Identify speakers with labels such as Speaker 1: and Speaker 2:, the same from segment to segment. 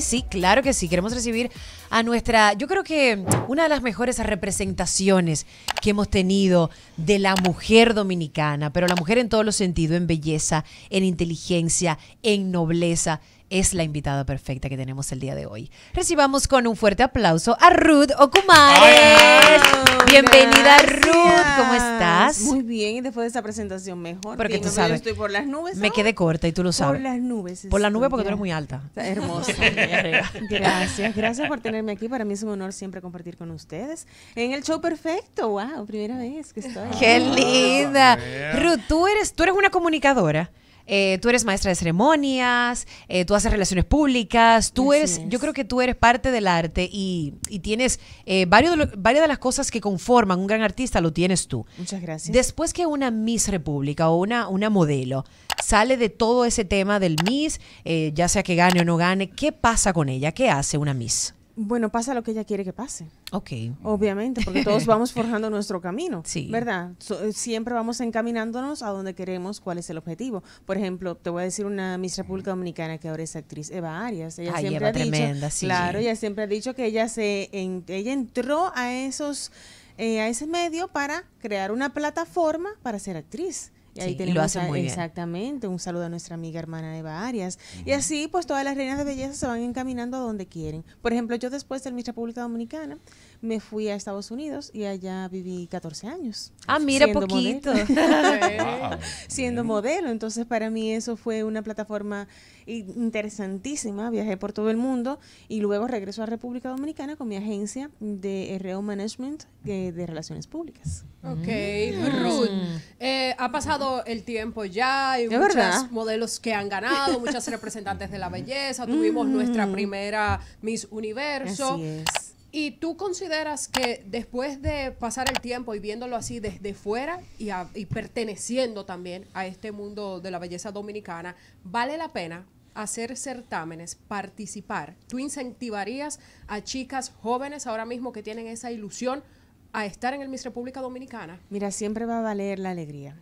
Speaker 1: sí, claro que sí, queremos recibir a nuestra, yo creo que una de las mejores representaciones que hemos tenido de la mujer dominicana, pero la mujer en todos los sentidos, en belleza, en inteligencia, en nobleza es la invitada perfecta que tenemos el día de hoy. Recibamos con un fuerte aplauso a Ruth Ocumares. Bienvenida Ruth, ¿cómo estás? Muy
Speaker 2: bien, y después de esa presentación mejor. Porque tú sabes, yo estoy por las nubes. Me quedé corta y tú lo sabes. Por las nubes. Por las nubes porque tú eres muy alta. Está hermosa. gracias, gracias por tenerme aquí. Para mí es un honor siempre compartir con ustedes en el show perfecto. Wow, primera vez que estoy. Qué linda.
Speaker 1: Ruth, tú eres tú eres una comunicadora. Eh, tú eres maestra de ceremonias, eh, tú haces relaciones públicas, tú eres, yo creo que tú eres parte del arte y, tienes eh, varios varias de las cosas que conforman un gran artista, lo tienes tú. Muchas gracias. Después que una Miss República o una, una modelo sale de todo ese tema del Miss, ya sea que gane o no gane, ¿qué pasa con ella? ¿Qué hace una Miss?
Speaker 2: Bueno, pasa lo que ella quiere que pase. Ok. Obviamente, porque todos vamos forjando nuestro camino. ¿Verdad? Eh, siempre vamos encaminándonos a donde queremos, cuál es el objetivo. Por ejemplo, te voy a decir una Miss República Dominicana que ahora es actriz, Eva Arias. Ella siempre ha dicho, sí. Claro, ella siempre ha dicho que ella, se, ella entró a esos... Eh, a ese medio para crear una plataforma para ser actriz. Y ahí lo exactamente un saludo a nuestra amiga hermana Eva Arias. Y así pues todas las reinas de belleza se van encaminando a donde quieren. Por ejemplo, yo después de mi República Dominicana me fui a Estados Unidos y allá viví 14 años. Ah, mira, poquito. Siendo modelo. Entonces, para mí eso fue una plataforma interesantísima. Viajé por todo el mundo y luego regreso a República Dominicana con mi agencia de RO e Management eh, de, Relaciones Públicas. Ok, mm. Ruth,
Speaker 3: eh, ha pasado el tiempo ya, hay muchos modelos que han ganado, muchas representantes de la belleza, tuvimos nuestra mm. primera Miss Universo. ¿Y tú consideras que después de pasar el tiempo y viéndolo así desde fuera y, perteneciendo también a este mundo de la belleza dominicana, vale la pena hacer certámenes, participar? ¿Tú incentivarías a chicas jóvenes ahora mismo que tienen esa ilusión a estar en el Miss República Dominicana?
Speaker 2: Mira, siempre va a valer la alegría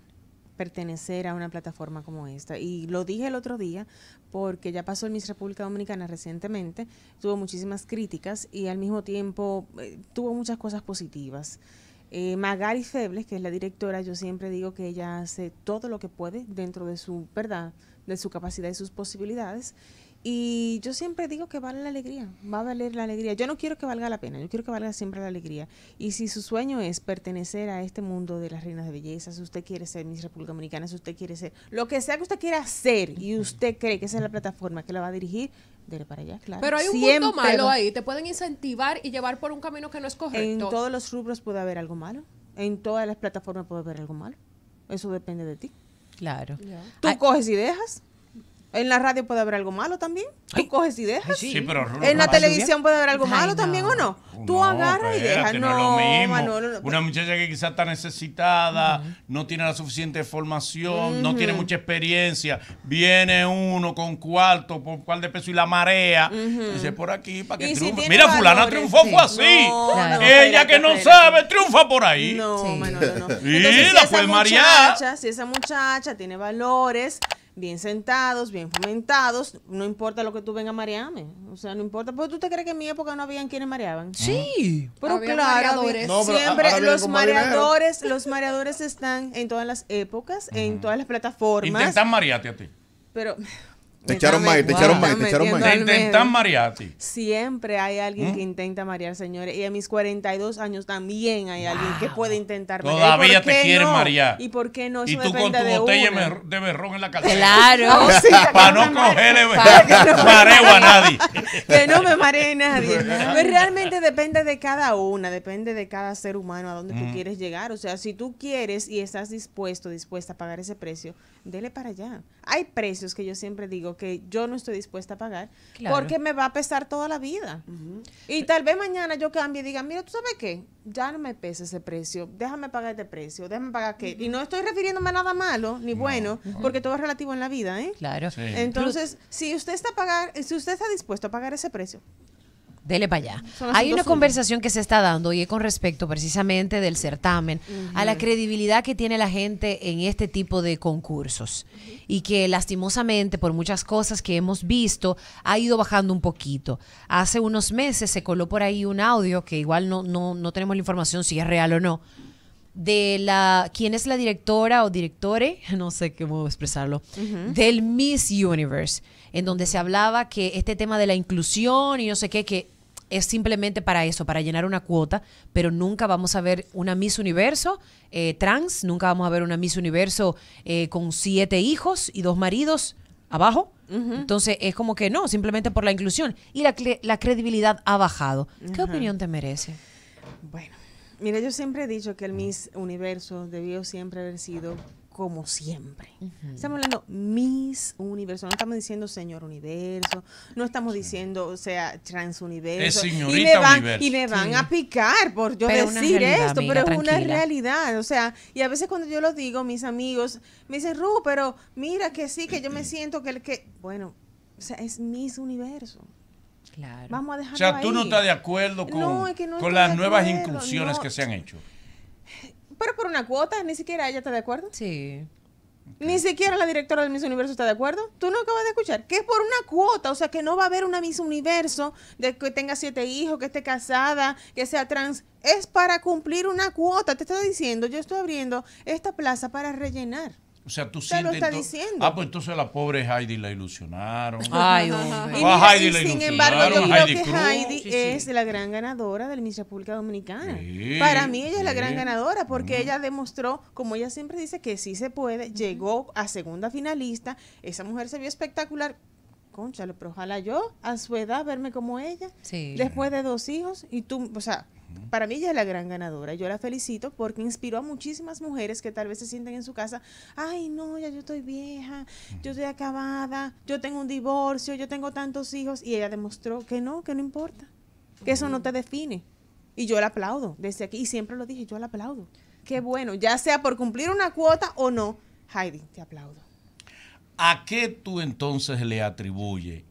Speaker 2: pertenecer a una plataforma como esta. Y lo dije el otro día porque ya pasó el Miss República Dominicana recientemente, tuvo muchísimas críticas y al mismo tiempo eh, tuvo muchas cosas positivas. Eh, Magari Febles, que es la directora, yo siempre digo que ella hace todo lo que puede dentro de su, ¿verdad? de su capacidad y sus posibilidades y yo siempre digo que vale la alegría, va a valer la alegría. Yo no quiero que valga la pena, yo quiero que valga siempre la alegría. Y si su sueño es pertenecer a este mundo de las reinas de belleza, si usted quiere ser Miss República Dominicana, si usted quiere ser lo que sea que usted quiera hacer y usted cree que esa es la plataforma que la va a dirigir, dele para allá, claro. Pero hay un malo ahí,
Speaker 3: te pueden incentivar y llevar por un camino que no es correcto. En todos los
Speaker 2: rubros puede haber algo malo, en todas las plataformas puede haber algo malo. Eso depende de ti. Claro. Tú coges y dejas. En la radio puede haber algo malo también. Tú coges y dejas.
Speaker 4: sí. pero en la televisión
Speaker 2: puede haber algo malo también o no. Uh, Tú agarras y dejas. No, Una
Speaker 4: pues. muchacha que quizás está necesitada, no tiene la suficiente formación, no tiene mucha experiencia. Viene uno con cuarto, por cual de peso y la marea. Dice por aquí para que triunfe. Mira, fulana triunfó así. Ella que no sabe, triunfa por ahí. No, Manolo, no. la fue
Speaker 2: Si esa muchacha tiene valores, bien sentados, bien fomentados, no importa lo que tú vengas a marearme, o sea, no importa, porque tú te crees que en mi época no habían quienes mareaban. Sí,
Speaker 1: mm. pero claro, siempre
Speaker 2: los mareadores, los mareadores están en todas las épocas, en todas las plataformas. Intentan marearte a ti. Pero
Speaker 4: te echaron más, te echaron te echaron Intentan
Speaker 2: Siempre hay alguien ¿Mm? que intenta marear, señores. Y a mis 42 años también hay alguien que puede intentar marear. Todavía te quieren marear. ¿Y por qué no? tú con tu botella de berrón en la calle. Claro. Oh, para no cogerle no mareo a nadie. que no me maree nadie. Pues realmente depende de cada una, depende de cada ser humano a dónde tú mm. quieres llegar. O sea, si tú quieres y estás dispuesto, dispuesta a pagar ese precio, dele para allá. Hay precios que yo siempre digo que yo no estoy dispuesta a pagar porque me va a pesar toda la vida. Y tal vez mañana yo cambie y diga, mira, ¿tú sabes qué? Ya no me pesa ese precio, déjame pagar este precio, déjame pagar qué. Y no estoy refiriéndome a nada malo ni bueno, porque todo es relativo en la vida, ¿eh?
Speaker 1: Claro. Entonces,
Speaker 2: si usted está a pagar, si usted está dispuesto a pagar ese precio,
Speaker 1: Dele para allá. Hay una conversación que se está dando y es con respecto precisamente del certamen, a la credibilidad que tiene la gente en este tipo de concursos y que lastimosamente por muchas cosas que hemos visto ha ido bajando un poquito. Hace unos meses se coló por ahí un audio que igual no, no, tenemos la información si es real o no de la quién es la directora o directore, no sé cómo expresarlo, del Miss Universe, en donde se hablaba que este tema de la inclusión y no sé qué, que es simplemente para eso, para llenar una cuota, pero nunca vamos a ver una Miss Universo eh, trans, nunca vamos a ver una Miss Universo eh, con siete hijos y dos maridos abajo. Entonces es como que no, simplemente por la inclusión. Y la, credibilidad ha bajado. ¿Qué opinión te merece?
Speaker 2: Bueno, mira, yo siempre he dicho que el Miss Universo debió siempre haber sido como siempre. Estamos hablando Miss Universo, no estamos diciendo Señor Universo, no estamos diciendo, o sea, Transuniverso. y me van, universo. Y me van a picar por yo decir esto, pero es una realidad. O sea, y a veces cuando yo lo digo, mis amigos me dicen, Ru, pero mira que sí, que yo me siento que el que. Bueno, o sea, es Miss Universo.
Speaker 4: Claro. Vamos a O sea, tú no estás de acuerdo con, las nuevas inclusiones que se han hecho.
Speaker 2: Pero por una cuota, ni siquiera ella está de acuerdo. Sí. Ni siquiera la directora del Miss Universo está de acuerdo. Tú no acabas de escuchar. Que es por una cuota, o sea, que no va a haber una Miss Universo de que tenga siete hijos, que esté casada, que sea trans. Es para cumplir una cuota. Te estoy diciendo, yo estoy abriendo esta plaza para rellenar.
Speaker 4: O sea, tú Te lo está diciendo. Ah, pues entonces la pobre Heidi la ilusionaron. Ay, ah, a Heidi la sin embargo, yo creo que Heidi
Speaker 2: es la gran ganadora del Miss República Dominicana. Para mí ella es la gran ganadora porque ella demostró, como ella siempre dice, que sí se puede. Llegó a segunda finalista. Esa mujer se vio espectacular conchale, pero ojalá yo a su edad verme como ella, sí. después de dos hijos, y tú, o sea, para mí ella es la gran ganadora. Yo la felicito porque inspiró a muchísimas mujeres que tal vez se sienten en su casa, ay no, ya yo estoy vieja, yo estoy acabada, yo tengo un divorcio, yo tengo tantos hijos. Y ella demostró que no, que no importa, que eso no te define. Y yo la aplaudo desde aquí. Y siempre lo dije, yo la aplaudo. Qué bueno, ya sea por cumplir una cuota o no. Heidi, te aplaudo.
Speaker 4: ¿A qué tú entonces le atribuyes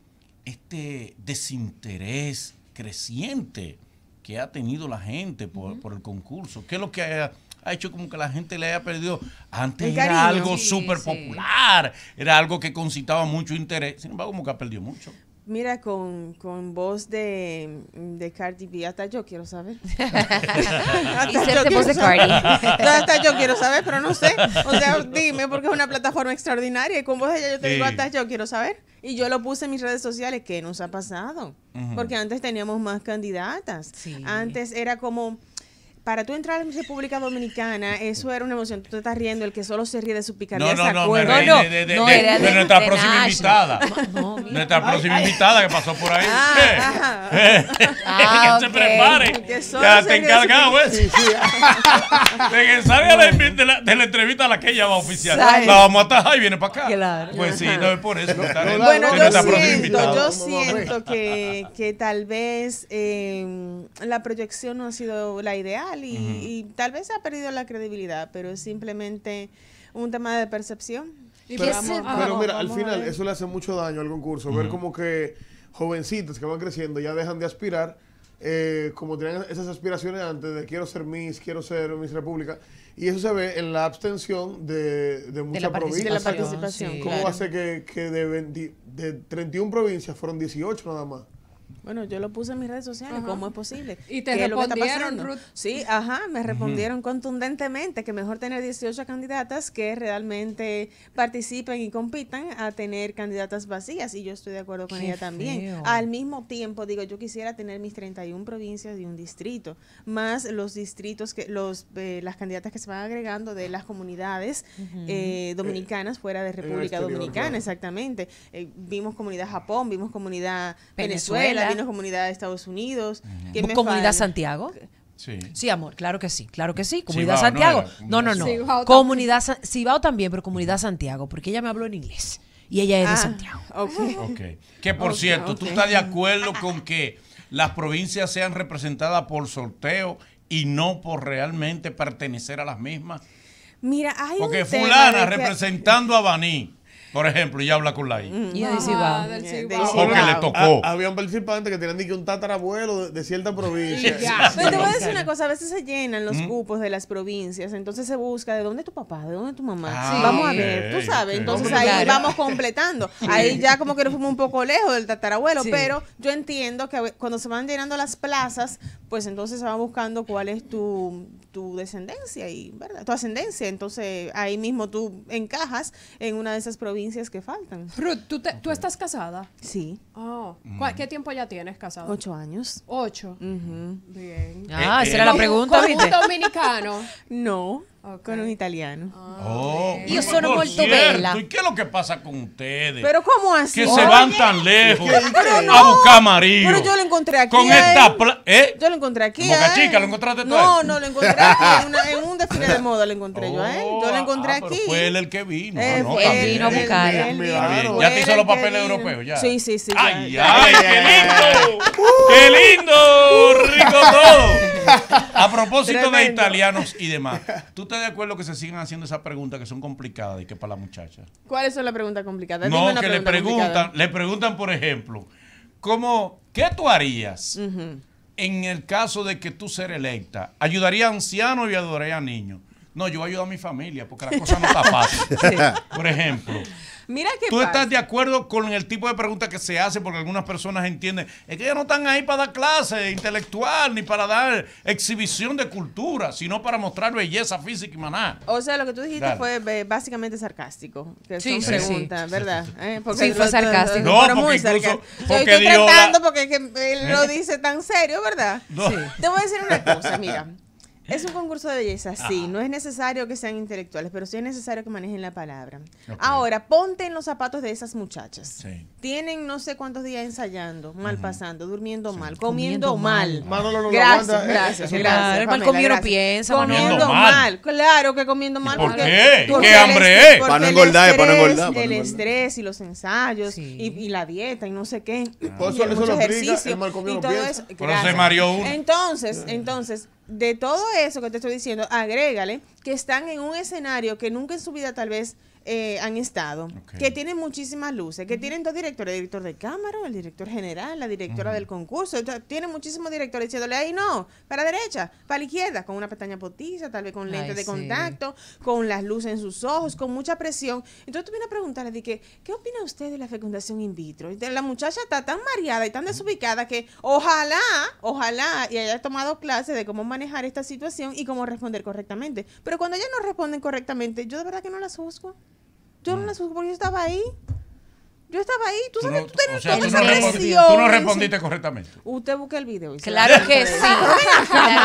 Speaker 4: este desinterés creciente que ha tenido la gente por, el concurso. ¿Qué es lo que ha, hecho como que la gente le haya perdido? Antes era algo súper popular, era algo que concitaba mucho interés, sin embargo, como que ha perdido mucho.
Speaker 2: Mira, con, con voz de, de, Cardi B, hasta yo quiero saber. hasta yo quiero voz de Cardi. hasta yo quiero saber, pero no sé. O sea, dime, porque es una plataforma extraordinaria. Y con voz de ella yo te digo, hasta yo quiero saber. Y yo lo puse en mis redes sociales, ¿qué nos ha pasado? Porque antes teníamos más candidatas. Antes era como para tú entrar en República Dominicana, eso era una emoción. Tú te estás riendo, el que solo se ríe de su picardía. No, no, no, no, de, no, de, nuestra próxima invitada.
Speaker 4: nuestra próxima invitada que pasó por ahí. Ah,
Speaker 5: eh, ah, ah. Eh, que se ah, prepare. Que ya te encargado eh. de
Speaker 4: que salga de, la, entrevista a la que ella va oficial. La vamos a atajar y viene para acá.
Speaker 5: Claro. Pues sí, no es por eso.
Speaker 4: bueno, yo siento, yo siento
Speaker 2: que, que tal vez em, la proyección no ha sido la ideal y, tal vez ha perdido la credibilidad, pero es simplemente un tema de percepción. pero,
Speaker 5: pues, mira, al final eso le hace mucho daño al concurso, ver como que jovencitos que van creciendo ya dejan de aspirar. Eh, como tenían esas aspiraciones antes de quiero ser Miss, quiero ser Miss República, y eso se ve en la abstención de, muchas provincias. De la participación. ¿Cómo hace que, de 31 provincias fueron 18 nada más?
Speaker 2: Bueno, yo lo puse en mis redes sociales, ¿cómo es posible? Y te respondieron, Ruth. Sí, ajá, me respondieron contundentemente que mejor tener 18 candidatas que realmente participen y compitan a tener candidatas vacías, y yo estoy de acuerdo con ella también. Al mismo tiempo, digo, yo quisiera tener mis 31 provincias y un distrito, más los distritos, que los eh, las candidatas que se van agregando de las comunidades eh, dominicanas fuera de República este Dominicana, exactamente. Eh, vimos comunidad Japón, vimos comunidad Venezuela
Speaker 1: Comunidad de Estados Unidos. ¿Comunidad Santiago? Sí. amor, claro que sí, claro que sí. Comunidad Santiago. No, no, no. Comunidad Cibao también, pero Comunidad Santiago, porque ella me habló en inglés y ella es de ah, Santiago.
Speaker 4: Okay. Que por cierto, ¿tú estás de acuerdo con que las provincias sean representadas por sorteo y no por realmente pertenecer a las mismas?
Speaker 2: Mira, hay Porque fulana
Speaker 4: representando a Baní por ejemplo, y habla con la hija. Mm.
Speaker 2: Y ahí sí va. Porque le
Speaker 5: tocó. Ah, había un participante que tenían que un tatarabuelo de, cierta provincia. Pero te voy a decir una
Speaker 2: cosa, a veces se llenan los mm. cupos de las provincias, entonces se busca de dónde es tu papá, de dónde es tu mamá. Ah, vamos a ver, tú sabes, entonces ahí vamos completando. Ahí ya como que nos fuimos un poco lejos del tatarabuelo, pero yo entiendo que cuando se van llenando las plazas, pues entonces se va buscando cuál es tu, tu descendencia y, ¿verdad? Tu ascendencia, entonces ahí mismo tú encajas en una de esas
Speaker 3: provincias que faltan. Ruth, ¿tú, ¿tú estás casada? Sí. Oh. Mm. ¿Qué tiempo ya tienes casada? Ocho
Speaker 2: años. Ocho. Bien.
Speaker 3: Ah, esa eh, era la eh. pregunta, ¿Con, ¿viste? ¿con un dominicano?
Speaker 2: no. Con un italiano.
Speaker 4: Oh, yo yo sono molto bella. ¿Y qué es lo que pasa con ustedes? Pero ¿cómo así? Que se van tan lejos pero no, a buscar Pero yo
Speaker 2: lo encontré aquí. Con esta ¿eh? Yo lo encontré aquí. Boca Chica, ¿lo encontraste tú? No, no, lo encontré aquí. En, una, en un desfile de moda lo encontré yo eh Yo lo oh, encontré ah, aquí. fue él el que vino. Eh, no, él vino a buscar.
Speaker 4: Ya te hizo los papeles
Speaker 2: europeos, ya. Sí, sí, sí. ¡Ay, ay!
Speaker 4: ¡Qué lindo! ¡Qué uh. lindo! ¡Rico todo! A propósito de italianos y demás, ¿tú estás de acuerdo que se sigan haciendo esas preguntas que son complicadas y que para la muchacha?
Speaker 2: ¿Cuáles son las preguntas complicadas? No, que le preguntan,
Speaker 4: le preguntan, por ejemplo, ¿cómo, ¿qué tú harías en el caso de que tú ser electa? ¿Ayudaría a ancianos y ayudaría a niños? No, yo ayudo a mi familia porque la cosa no está fácil. Por ejemplo. ¿Tú estás de acuerdo con el tipo de pregunta que se hace? Porque algunas personas entienden, es que ellos no están ahí para dar clase intelectual ni para dar exhibición de cultura, sino para mostrar belleza física y maná.
Speaker 2: O sea, lo que tú dijiste fue eh, básicamente sarcástico. sí, son preguntas, ¿verdad? Eh, porque sí, fue sarcástico. pero muy sarcástico. estoy tratando porque lo eh. dice tan serio, ¿verdad? Sí. Te voy a decir una cosa, mira. Es un concurso de belleza, sí. No es necesario que sean intelectuales, pero sí es necesario que manejen la palabra. Ahora, ponte en los zapatos de esas muchachas. Tienen no sé cuántos días ensayando, mal pasando, durmiendo mal, comiendo, mal. gracias, eh. gracias, gracias. mal comido no piensa.
Speaker 4: Comiendo mal.
Speaker 2: Claro que comiendo mal. ¿Por porque, qué? ¿Qué hambre es? Para no engordar, para no engordar. El estrés y los ensayos y, la dieta y no sé qué. Pues y eso, eso lo el mal comido no Pero se mareó uno. Entonces, entonces de todo eso que te estoy diciendo, agrégale que están en un escenario que nunca en su vida tal vez eh, han estado, que tienen muchísimas luces, que tienen dos directores, el director de cámara, el director general, la directora del concurso, tiene muchísimos directores diciéndole, ahí no, para la derecha, para la izquierda, con una pestaña potiza, tal vez con lentes de contacto, con las luces en sus ojos, con mucha presión. Entonces tú vienes a preguntarle, de ¿qué opina usted de la fecundación in vitro? la muchacha está tan mareada y tan desubicada que ojalá, ojalá, y haya tomado clases de cómo manejar esta situación y cómo responder correctamente. Pero cuando ellas no responden correctamente, yo de verdad que no las juzgo. Yo no las juzgo porque yo estaba ahí. Yo estaba ahí, tú sabes, tú tenías toda esa no presión. Tú no respondiste correctamente. Usted busca el video. claro que sí. Pero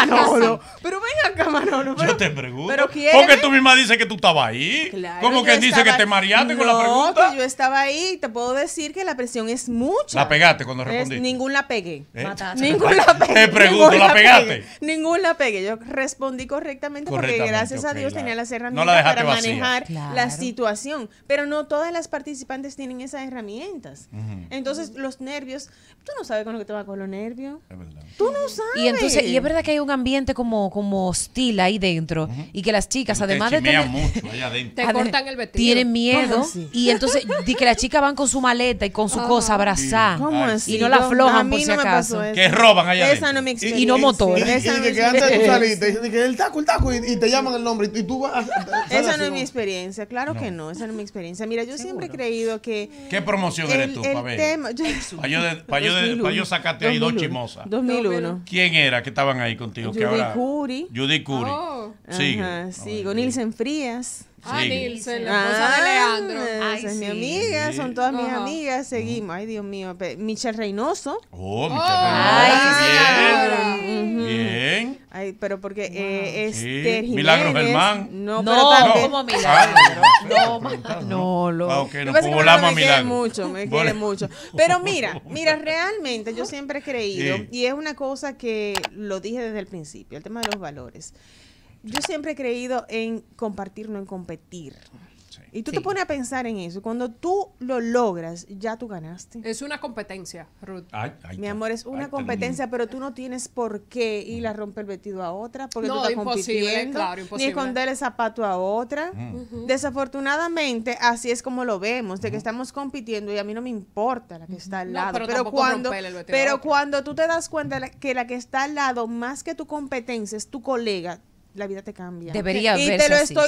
Speaker 2: ven acá, Manolo. Pero ven acá, Manolo.
Speaker 4: Yo te pregunto. ¿pero porque tú misma dices que tú estabas ahí. Claro, ¿Cómo que dice que te mareaste con la pregunta?
Speaker 2: No, yo estaba ahí. Te puedo decir que la presión es mucha. ¿La pegaste cuando respondiste? ningún la pegué. Ninguna ¿Eh? Ningún la pegué. Te pregunto, ¿la pegaste? Ningún la pegué. Yo respondí correctamente, porque gracias a Dios tenía las herramientas para manejar la situación. Pero no todas las participantes tienen esas herramientas herramientas. Entonces, los nervios, tú no sabes con lo que te va con los nervios. Es verdad.
Speaker 1: Tú no sabes. Y entonces, y es verdad que hay un ambiente como, como hostil ahí dentro y que las chicas, además de tener, mucho
Speaker 4: allá te cortan el vestido.
Speaker 1: Tienen miedo y entonces y que las chicas van con su maleta y con su cosa abrazada así? y no la aflojan no, por si no acaso. Que roban
Speaker 5: allá. Esa no me y, y, no motor. Y, de que antes tú saliste, y que el taco, el taco y, te llaman el nombre y tú vas Esa no es mi
Speaker 2: experiencia, claro que no, esa no es mi experiencia. Mira, yo siempre he creído que
Speaker 4: promoción eres tú? Para yo, pa yo, pa yo sacarte ahí dos chimosas.
Speaker 3: 2001.
Speaker 4: ¿Quién era que estaban ahí contigo? Judy Curry. Judy Curry.
Speaker 2: Sí. sí, con Nielsen Frías. Ah,
Speaker 4: Nilsen,
Speaker 3: la esposa de Leandro. esa
Speaker 2: es mi amiga, son todas mis amigas. Seguimos. Ay, Dios mío. Michelle Reynoso. Oh, Michelle Reynoso.
Speaker 4: Ay, Bien. Bien.
Speaker 2: Ay, pero porque eh, Sí.
Speaker 1: Germán. No, pero No, como ah, milagro. No, no, ah, lo. que no. pasa
Speaker 2: me quiere mucho, me quiere mucho. Pero mira, mira, realmente yo siempre he creído, y es una cosa que lo dije desde el principio, el tema de los valores. Yo siempre he creído en compartir, no en competir. Y tú te pones a pensar en eso. Cuando tú lo logras, ya tú ganaste. Es una competencia, Ruth. Mi amor, es una competencia, pero tú no tienes por qué ir a mm. romper el vestido a otra, porque tú estás compitiendo, imposible. ni esconder el zapato a otra. Mm. Desafortunadamente, así es como lo vemos, de que estamos compitiendo y a mí no me importa la que está al lado. pero cuando, pero cuando tú te das cuenta que la que está al lado, más que tu competencia, es tu colega, la vida te cambia. Debería y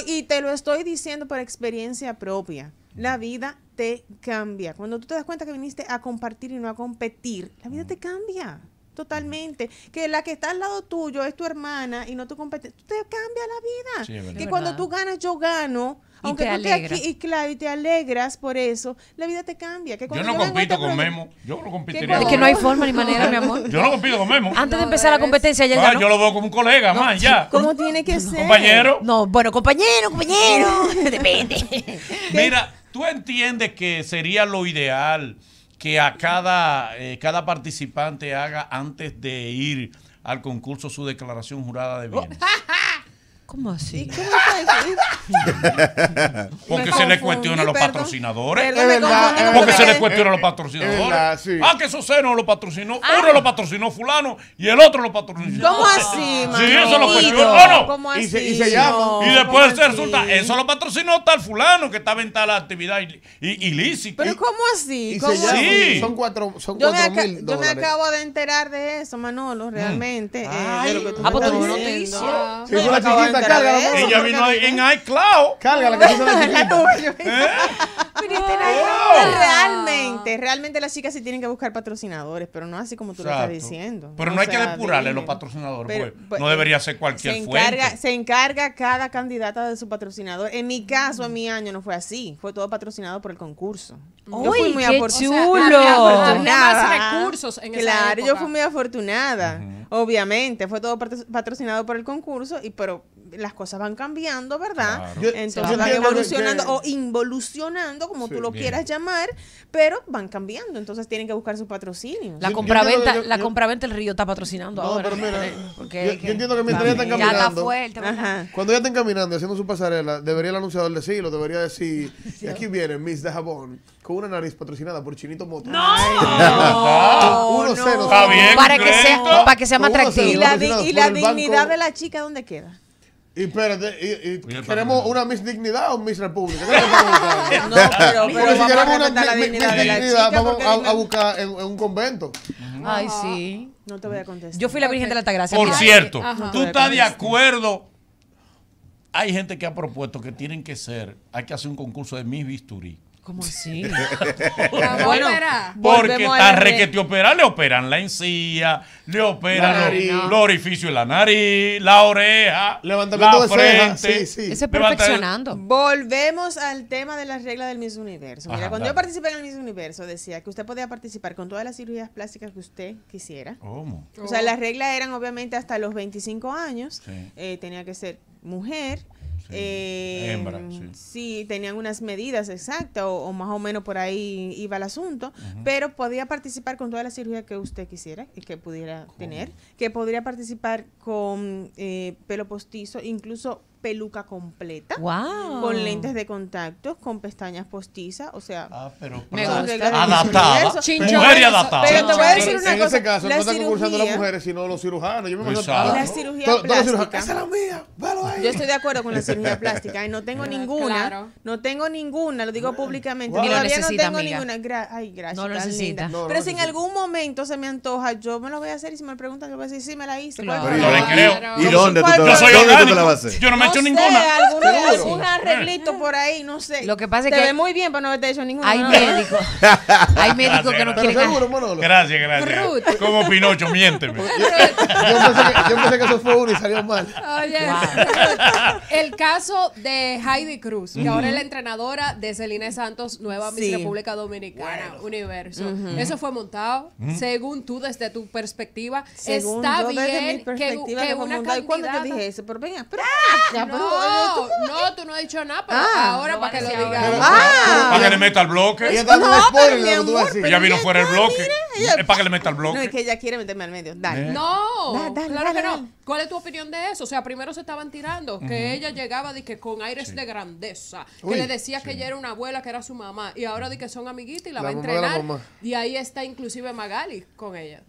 Speaker 2: Y te lo estoy diciendo por experiencia propia. La vida te cambia. Cuando tú te das cuenta que viniste a compartir y no a competir, la vida te cambia. Totalmente. Que la que está al lado tuyo es tu hermana y no tu competencia. Te cambia
Speaker 4: la vida. que cuando tú
Speaker 2: ganas, yo gano. aunque tú te aquí y claro, y te alegras por eso, la vida te cambia. Que yo no compito
Speaker 4: con Memo. Yo no compito Es que no hay forma ni manera, mi
Speaker 1: amor. Yo no compito con Memo. Antes de empezar la competencia, ya ah, Yo lo veo
Speaker 4: como un colega, ya. ¿Cómo
Speaker 1: tiene que ser? Compañero. No, bueno, compañero, compañero. Depende.
Speaker 4: Mira, tú entiendes que sería lo ideal que a cada, eh, cada participante haga antes de ir al concurso su declaración jurada de bienes. ¿Cómo así? ¿Y cómo Porque se le cuestiona a los patrocinadores. de verdad, porque se le cuestiona a los patrocinadores. Ah, que se senos lo patrocinó. Ah. Uno lo patrocinó fulano y el otro lo patrocinó. ¿Cómo así, man? Sí, eso lo cuestionó. No. ¿Cómo así? Y se, llama. y después resulta, eso lo patrocinó tal fulano que estaba en tal actividad
Speaker 5: ilícita. Pero
Speaker 2: ¿cómo así? ¿Cómo sí.
Speaker 5: Son cuatro, son yo, yo me acabo de
Speaker 2: enterar de eso, Manolo, mm. realmente. Eh, Ay, lo que tú ah, pues tú no te
Speaker 4: ella ¿eh? vino en iCloud. ¿eh? Cárgala, que tú ¿Eh?
Speaker 2: este realmente, realmente las chicas sí tienen que buscar patrocinadores, pero no así como tú lo estás diciendo. Pero no hay que depurarle los patrocinadores, pues, no debería ser cualquier fuente. Se encarga cada candidata de su patrocinador. En mi caso, en mi año no fue así, fue todo patrocinado por el concurso. Yo fui muy afortunada. Claro, yo fui muy afortunada, obviamente, fue todo patrocinado por el concurso y pero las cosas van cambiando, ¿verdad? Entonces van evolucionando o involucionando, como tú lo quieras llamar, pero van cambiando. Entonces tienen que buscar su patrocinio. La compraventa, la
Speaker 1: compraventa el río está patrocinando no, ahora. Eh, yo, entiendo que mientras ya están caminando.
Speaker 5: cuando ya estén caminando haciendo su pasarela, debería el anunciador decirlo, debería decir, aquí viene Miss de Jabón con una nariz patrocinada por Chinito Moto. No, no, ¡No! Cero, para, que sea, para que sea más atractivo. y la dignidad de la chica, ¿dónde queda? Y espérate, y, ¿queremos una Miss Dignidad o Miss República? no, no, pero, si queremos una Miss Dignidad, vamos a, buscar en, un convento. Ay, sí. No te voy a contestar. Yo fui
Speaker 1: la Virgen de la Altagracia.
Speaker 5: Por cierto,
Speaker 4: tú estás de acuerdo. Hay gente que ha propuesto que tienen que ser, hay que hacer un concurso de Miss Bisturí. ¿Cómo así? bueno, porque tarde que te operan, le operan la encía, le operan los orificios de la nariz, la oreja, levantamiento la frente. De Sí, perfeccionando.
Speaker 2: Volvemos al tema de las reglas del Miss Universo. Mira, cuando yo participé en el Miss Universo decía que usted podía participar con todas las cirugías plásticas que usted quisiera. ¿Cómo? O sea, las reglas eran obviamente hasta los 25 años. Eh, tenía que ser mujer eh, sí. Em, tenían unas medidas exactas o, más o menos por ahí iba el asunto, pero podía participar con toda la cirugía que usted quisiera y que pudiera tener, que podría participar con eh, pelo postizo, incluso peluca completa. Con lentes de contacto, con pestañas postizas, o
Speaker 3: sea... Ah,
Speaker 1: pero Adaptada. Pero te voy a decir una cosa. En ese caso, no
Speaker 5: están concursando las mujeres, sino los cirujanos. Yo me La cirugía plástica. Yo estoy de acuerdo con la cirugía plástica. Y ¿eh? no tengo ninguna.
Speaker 2: No tengo ninguna, lo digo públicamente. Todavía no, tengo ninguna. Ay, gracias. No lo necesita. pero si en algún momento se me antoja, yo me lo voy a hacer y si me preguntan, yo voy a decir, sí, me la hice. le creo. ¿Y dónde tú te la vas Yo no me ninguna. Algún, ah. arreglito por ahí, no sé. Lo que pasa es Te que. ve muy bien para no haberte hecho
Speaker 1: ninguna. Hay
Speaker 5: médicos. Hay médicos que no quieren. Seguro, Manolo. Gracias, gracias. Como
Speaker 4: Pinocho, miénteme.
Speaker 5: Yo pensé, que, eso fue uno y salió mal.
Speaker 4: Oye,
Speaker 3: el caso de Heidi Cruz, que ahora es la entrenadora de Celina Santos, nueva Miss República Dominicana, Universo. Eso fue montado, según tú, desde tu perspectiva. está bien que, una cuándo te dije eso?
Speaker 2: Pero venga, pero no, ¿tú
Speaker 3: no, tú no has dicho nada, pero ah. ahora para que lo digas. Ah.
Speaker 4: para que le meta al bloque. Ella no, vino fuera del bloque. es para que le meta al bloque. No, es
Speaker 3: que ella quiere meterme al medio. Dale. No, claro que no. ¿Cuál es tu opinión de eso? O sea, primero se estaban tirando, que ella llegaba que con aires de grandeza, que le decía que ella era una abuela, que era su mamá, y ahora di que son amiguitas y la, la va a entrenar. Y ahí está inclusive Magali con ella.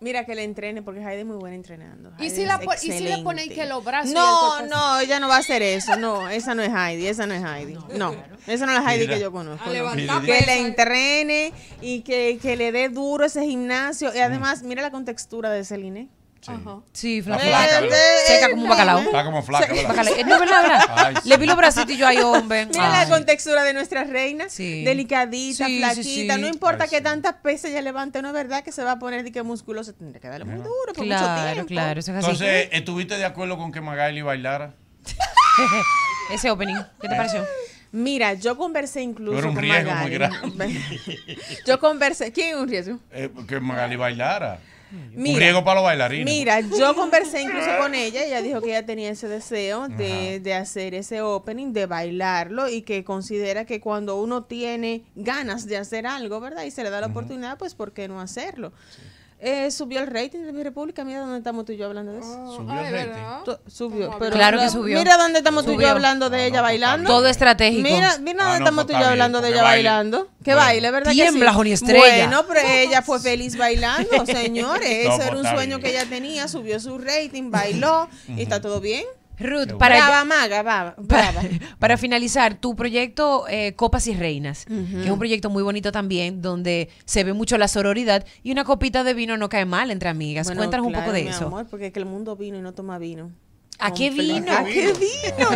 Speaker 3: Mira que le entrene, porque Heidi es muy buena entrenando. ¿Y si, le ponen que los brazos? No,
Speaker 2: no, ella no va a hacer eso. No, esa no es Heidi, esa no es Heidi. No, esa no es la Heidi que yo conozco. Que le entrene y que, le dé duro ese gimnasio. Y además, mira la contextura de Celine. Sí, flaca. Eh, eh, Seca eh, como un bacalao. Está como
Speaker 1: flaca, Le vi los bracitos y yo, ahí hombre. Mira la
Speaker 2: contextura de nuestra reina. Delicadita, flaquita. No importa que tantas pesas ya levante, no es verdad que se va a poner de que musculoso.
Speaker 4: Tendría que darle muy duro por mucho tiempo. Claro, Entonces, ¿estuviste de acuerdo con que Magali bailara?
Speaker 2: Ese opening, ¿qué te pareció? Mira, yo conversé incluso un con riesgo Magali. muy
Speaker 4: grande.
Speaker 2: Yo conversé, ¿quién es un riesgo?
Speaker 4: que Magali bailara. Mira, para Mira,
Speaker 2: yo conversé incluso con ella, ella dijo que ella tenía ese deseo de, hacer ese opening, de bailarlo y que considera que cuando uno tiene ganas de hacer algo, ¿verdad? Y se le da la oportunidad, pues ¿por qué no hacerlo? Eh, subió el rating de mi república. Mira dónde estamos tú y yo hablando de eso. Oh, subió claro que subió. Mira dónde estamos tú y yo hablando de ah, ella bailando. Todo estratégico. Mira, mira dónde ah, estamos tú y yo hablando de ella bailando. Que baile, ¿verdad? que sí? Estrella. Bueno, pero ella fue feliz bailando, señores. Ese era pues, un sueño que ella tenía. Subió su rating, bailó y está todo bien. Ruth, para, maga,
Speaker 1: Para, finalizar, tu proyecto eh, Copas y Reinas, que es un proyecto muy bonito también, donde se ve mucho la sororidad y una copita de vino no cae mal entre amigas. Cuéntanos un poco de eso.
Speaker 2: Amor, porque es que el mundo vino y no toma vino.
Speaker 1: ¿A qué vino? ¿A qué
Speaker 2: vino?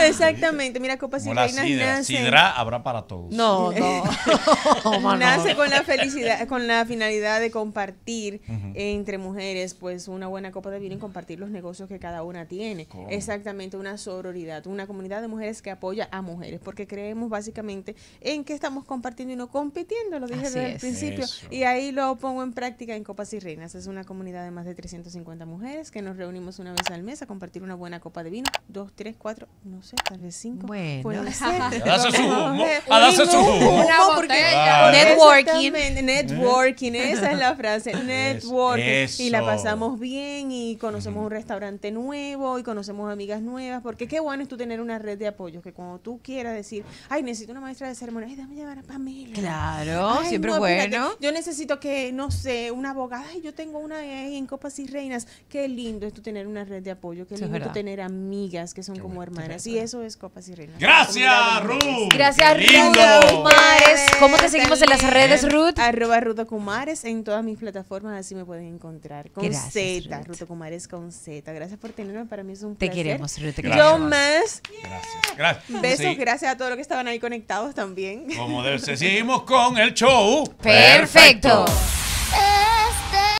Speaker 2: Exactamente. Mira, copas y
Speaker 5: reinas
Speaker 2: sidra.
Speaker 4: habrá para todos.
Speaker 1: No, no. nace con la felicidad,
Speaker 2: con la finalidad de compartir entre mujeres, pues una buena copa de vino y compartir los negocios que cada una tiene. Exactamente, una sororidad, una comunidad de mujeres que apoya a mujeres, porque creemos básicamente en que estamos compartiendo y no compitiendo, lo dije desde el principio. Y ahí lo pongo en práctica en Copas y Reinas. Es una comunidad de más de 350 mujeres que nos reunimos una vez al mes a compartir una buena copa de vino. Dos, tres, cuatro, no sé, tal vez cinco. Bueno, a darse su humo. A darse su humo. Ah. Networking. Networking, esa es la frase. Networking. Y la pasamos bien y conocemos un restaurante nuevo y conocemos amigas nuevas. Porque qué bueno es tú tener una red de apoyo que cuando tú quieras decir, ay, necesito una maestra de ceremonias, dame llevar a Pamela. Claro, siempre bueno. yo necesito que, no sé, una abogada, ay, yo tengo una en Copas y Reinas, que lindo es tú tener una red de apoyo, que es lindo tener amigas que son como hermanas. Y eso es Copas y Reinas. Gracias, Ruth. Gracias, Ruth ¿Cómo te seguimos en las redes, Ruth? Arroba Ruth Kumares en todas mis plataformas, así me pueden encontrar. Con Z, Ruth Cumares con Z. Gracias por tenerme, para mí es un te placer. Queremos, te queremos, Ruth. Yo más. Gracias. gracias. Besos, gracias a todos los que estaban ahí conectados también. Como de Seguimos
Speaker 4: con el show. Perfecto.